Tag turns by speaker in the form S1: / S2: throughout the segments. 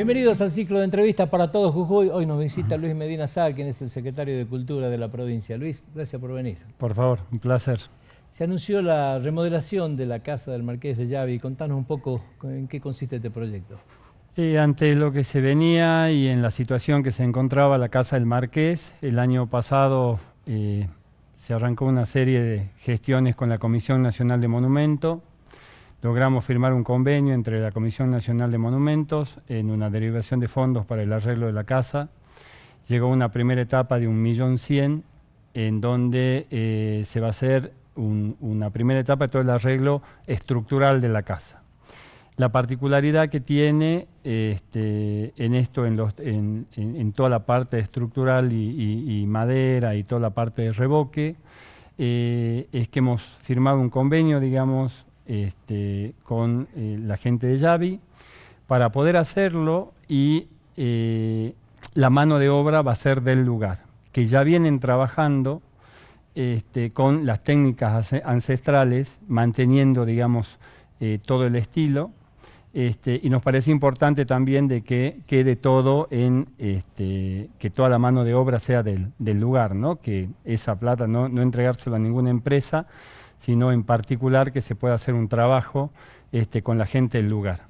S1: Bienvenidos al ciclo de entrevistas para todos Jujuy. Hoy nos visita Luis Medina Sal, quien es el secretario de Cultura de la provincia. Luis, gracias por venir. Por
S2: favor, un placer.
S1: Se anunció la remodelación de la casa del Marqués de Llavi. Contanos un poco en qué consiste este proyecto.
S2: ante lo que se venía y en la situación que se encontraba la casa del Marqués, el año pasado eh, se arrancó una serie de gestiones con la Comisión Nacional de Monumento logramos firmar un convenio entre la Comisión Nacional de Monumentos en una derivación de fondos para el arreglo de la casa. Llegó una primera etapa de 1.100.000 en donde eh, se va a hacer una primera etapa de todo el arreglo estructural de la casa. La particularidad que tiene este, en esto, en, toda la parte estructural y, madera y toda la parte de revoque, eh, es que hemos firmado un convenio, digamos, este, con eh, la gente de Yavi. Para poder hacerlo y eh, la mano de obra va a ser del lugar, que ya vienen trabajando este, con las técnicas ancestrales, manteniendo, digamos, eh, todo el estilo. Este, y nos parece importante también de que quede todo en que toda la mano de obra sea del, lugar, ¿no? que esa plata no, no entregársela a ninguna empresa, sino en particular que se pueda hacer un trabajo este, con la gente del lugar.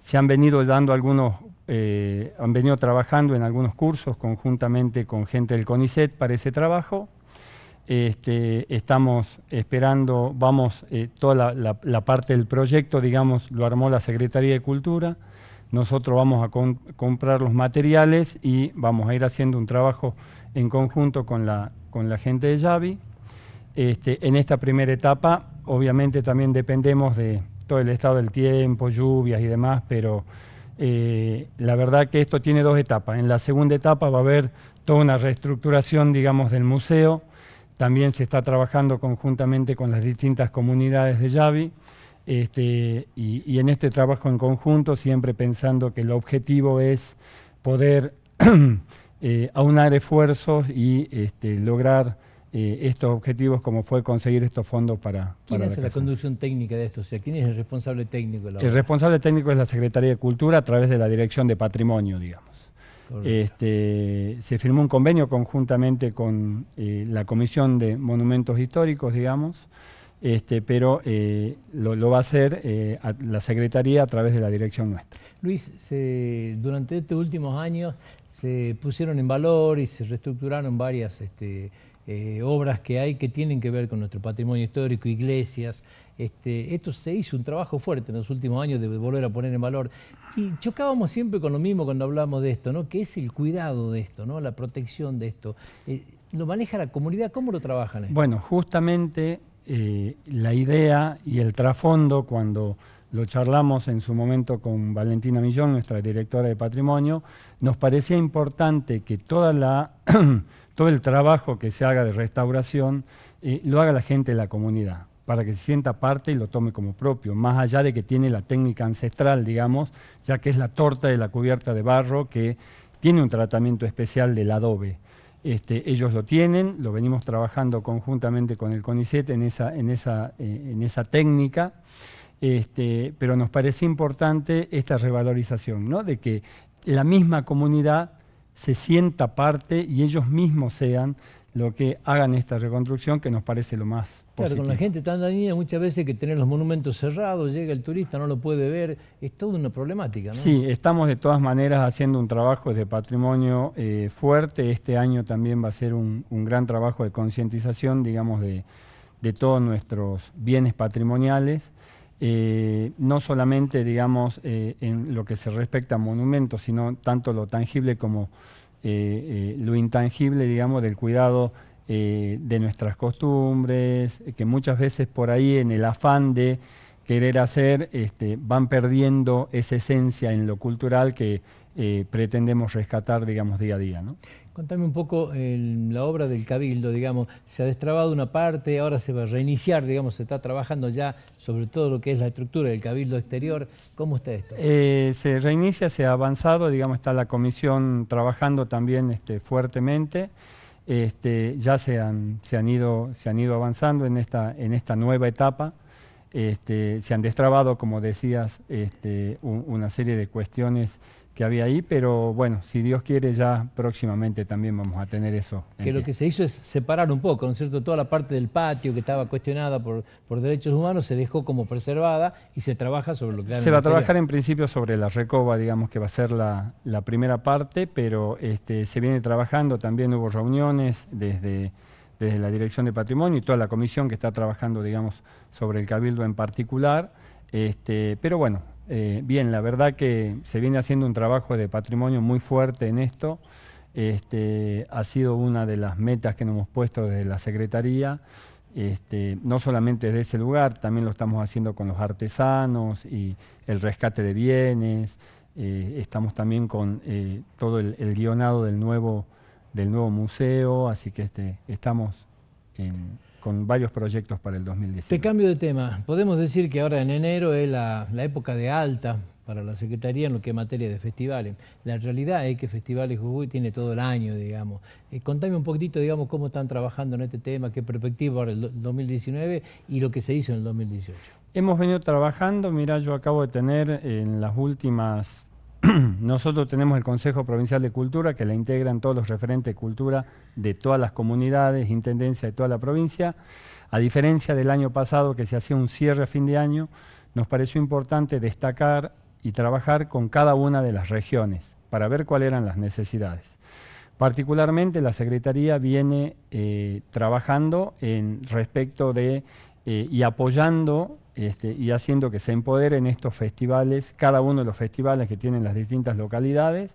S2: Se han venido dando algunos, eh, han venido trabajando en algunos cursos conjuntamente con gente del CONICET para ese trabajo. Este, estamos esperando, vamos, eh, toda la, parte del proyecto, digamos, lo armó la Secretaría de Cultura. Nosotros vamos a comprar los materiales y vamos a ir haciendo un trabajo en conjunto con la, con la gente de Yavi. Este, en esta primera etapa, obviamente también dependemos de todo el estado del tiempo, lluvias y demás, pero eh, la verdad que esto tiene dos etapas. En la segunda etapa va a haber toda una reestructuración, digamos, del museo. También se está trabajando conjuntamente con las distintas comunidades de Yavi. Este, y, en este trabajo en conjunto, siempre pensando que el objetivo es poder eh, aunar esfuerzos y este, lograr eh, estos objetivos como fue conseguir estos fondos para... ¿Quién hace la,
S1: conducción técnica de esto? ¿quién es el responsable técnico? el
S2: responsable técnico es la Secretaría de Cultura a través de la Dirección de Patrimonio, digamos. Este, se firmó un convenio conjuntamente con eh, la Comisión de Monumentos Históricos, digamos, este, pero eh, lo, va a hacer la Secretaría a través de la dirección nuestra.
S1: Luis, durante estos últimos años se pusieron en valor y se reestructuraron varias este, eh, obras que hay que tienen que ver con nuestro patrimonio histórico, iglesias. Este, esto se hizo un trabajo fuerte en los últimos años de volver a poner en valor. Y chocábamos siempre con lo mismo cuando hablamos de esto, ¿no? Que es el cuidado de esto, ¿no? La protección de esto. Eh, ¿Lo maneja la comunidad? ¿Cómo lo trabajan?
S2: Bueno, justamente eh, la idea y el trasfondo cuando lo charlamos en su momento con Valentina Millón, nuestra directora de patrimonio, nos parecía importante que todo el trabajo que se haga de restauración eh, lo haga la gente de la comunidad, para que se sienta parte y lo tome como propio, más allá de que tiene la técnica ancestral, digamos, ya que es la torta de la cubierta de barro que tiene un tratamiento especial del adobe. Este, ellos lo tienen, lo venimos trabajando conjuntamente con el CONICET en esa eh, técnica. Este, pero nos parece importante esta revalorización, ¿no? de que la misma comunidad se sienta parte y ellos mismos sean lo que hagan esta reconstrucción, que nos parece lo más positivo. Claro, con la
S1: gente tan dañina muchas veces que tener los monumentos cerrados, llega el turista, no lo puede ver, es toda una problemática. Sí,
S2: estamos de todas maneras haciendo un trabajo de patrimonio eh, fuerte, este año también va a ser un, gran trabajo de concientización, digamos, de, de todos nuestros bienes patrimoniales. Eh, no solamente, digamos, eh, en lo que se respecta a monumentos, sino tanto lo tangible como eh, lo intangible, digamos, del cuidado de nuestras costumbres, que muchas veces por ahí en el afán de querer hacer, este, van perdiendo esa esencia en lo cultural que eh, pretendemos rescatar, digamos, día a día. ¿no?
S1: Contame un poco la obra del Cabildo, digamos, se ha destrabado una parte, ahora se va a reiniciar, digamos, se está trabajando ya sobre todo lo que es la estructura del Cabildo exterior. ¿Cómo está esto?
S2: Eh, se reinicia, se ha avanzado, digamos, está la comisión trabajando también este, fuertemente. Este, ya se han, se han, ido, se han ido avanzando en esta, en esta nueva etapa. Este, se han destrabado, como decías, una serie de cuestiones que había ahí, pero
S1: bueno, si Dios quiere ya próximamente
S2: también vamos a tener eso. Que lo que se
S1: hizo es separar un poco, ¿no es cierto? Toda la parte del patio que estaba cuestionada por, por derechos humanos se dejó como preservada y se trabaja sobre lo que... Se va a trabajar
S2: en principio sobre la recoba, digamos que va a ser la, la primera parte, pero este, se viene trabajando, también hubo reuniones desde desde la Dirección de Patrimonio y toda la comisión que está trabajando, digamos, sobre el Cabildo en particular. Este, pero bueno, eh, bien, la verdad que se viene haciendo un trabajo de patrimonio muy fuerte en esto. Este, ha sido una de las metas que nos hemos puesto desde la Secretaría, este, no solamente desde ese lugar, también lo estamos haciendo con los artesanos y el rescate de bienes, eh, estamos también con eh, todo el, el, guionado del nuevo, del nuevo museo, así que este, estamos en, con varios proyectos para el 2019.
S1: Te cambio de tema. Podemos decir que ahora en enero es la, época de alta para la Secretaría en lo que es materia de festivales. La realidad es que Festivales Jujuy tiene todo el año, digamos. Eh, contame un poquitito, digamos, cómo están trabajando en este tema, qué perspectiva para el 2019 y lo que se hizo en el 2018. Hemos venido
S2: trabajando, mira, yo acabo de tener en las últimas Nosotros tenemos el Consejo Provincial de Cultura, que la integran todos los referentes de cultura de todas las comunidades, intendencia de toda la provincia. A diferencia del año pasado, que se hacía un cierre a fin de año, nos pareció importante destacar y trabajar con cada una de las regiones para ver cuáles eran las necesidades. Particularmente la Secretaría viene eh, trabajando en respecto de eh, y apoyando este, y haciendo que se empoderen estos festivales, cada uno de los festivales que tienen las distintas localidades,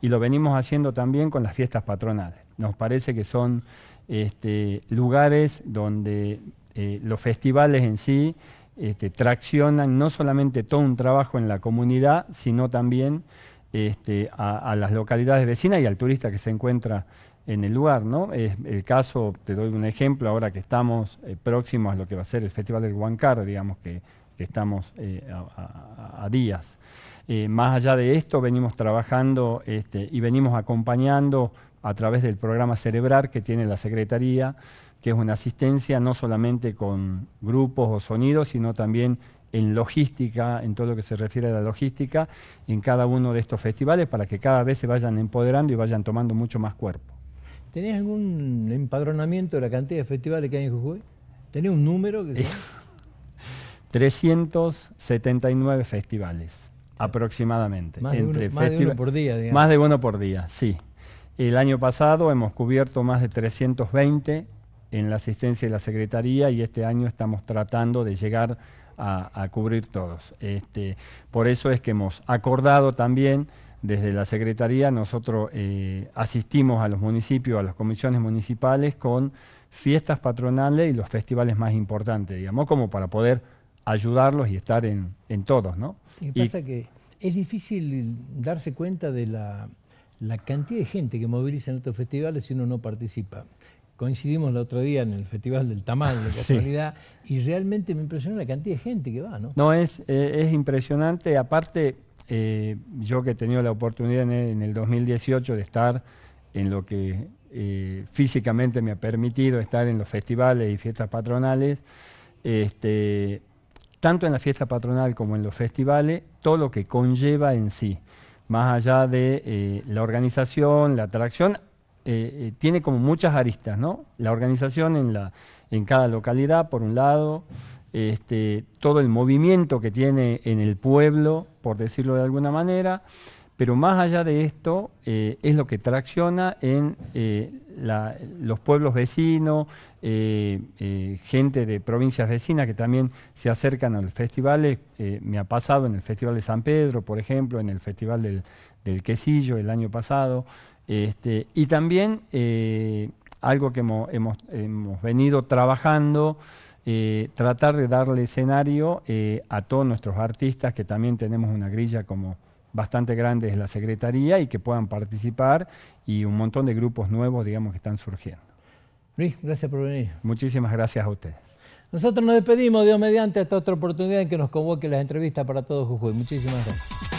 S2: y lo venimos haciendo también con las fiestas patronales. Nos parece que son este, lugares donde eh, los festivales en sí este, traccionan no solamente todo un trabajo en la comunidad, sino también este, a, las localidades vecinas y al turista que se encuentra en el lugar. ¿no? Es el caso, te doy un ejemplo, ahora que estamos eh, próximos a lo que va a ser el Festival del Huancar, digamos que, estamos eh, a, días. Eh, más allá de esto, venimos trabajando este, y venimos acompañando a través del programa Cerebrar que tiene la Secretaría, que es una asistencia no solamente con grupos o sonidos, sino también en logística, en todo lo que se refiere a la logística, en cada uno de estos festivales para que cada vez se vayan empoderando y vayan tomando mucho más cuerpo.
S1: ¿Tenés algún empadronamiento de la cantidad de festivales que hay en Jujuy? ¿Tenés un número? Que
S2: 379 festivales, aproximadamente. Más, entre de uno, más de uno por día, digamos. Más de uno por día, sí. El año pasado hemos cubierto más de 320 en la asistencia de la Secretaría y este año estamos tratando de llegar a, cubrir todos. Este, por eso es que hemos acordado también desde la Secretaría, nosotros eh, asistimos a los municipios, a las comisiones municipales con fiestas patronales y los festivales más importantes, digamos, como para poder ayudarlos y estar en, todos, ¿no? Y pasa
S1: que es difícil darse cuenta de la, la cantidad de gente que moviliza en estos festivales si uno no participa coincidimos el otro día en el Festival del Tamal, de casualidad, y realmente me impresionó la cantidad de gente que va, ¿no?
S2: No, es, eh, es impresionante. Aparte, eh, yo que he tenido la oportunidad en el, 2018 de estar en lo que eh, físicamente me ha permitido estar en los festivales y fiestas patronales, este, tanto en la fiesta patronal como en los festivales, todo lo que conlleva en sí, más allá de la organización, la atracción, eh, eh, tiene como muchas aristas, ¿no? La organización en, la, en cada localidad, por un lado, este, todo el movimiento que tiene en el pueblo, por decirlo de alguna manera, pero más allá de esto, eh, es lo que tracciona en eh, los pueblos vecinos, eh, gente de provincias vecinas que también se acercan a los festivales. me ha pasado en el Festival de San Pedro, por ejemplo, en el Festival del, Quesillo el año pasado. Este, y también algo que hemos, venido trabajando. tratar de darle escenario a todos nuestros artistas, que también tenemos una grilla como bastante grandes en la Secretaría y que puedan participar y un montón de grupos nuevos, digamos, que están surgiendo.
S1: Luis, gracias por venir. Muchísimas gracias a ustedes. Nosotros nos despedimos, Dios mediante, esta otra oportunidad en que nos convoque las entrevistas para todos, Jujuy. Muchísimas gracias.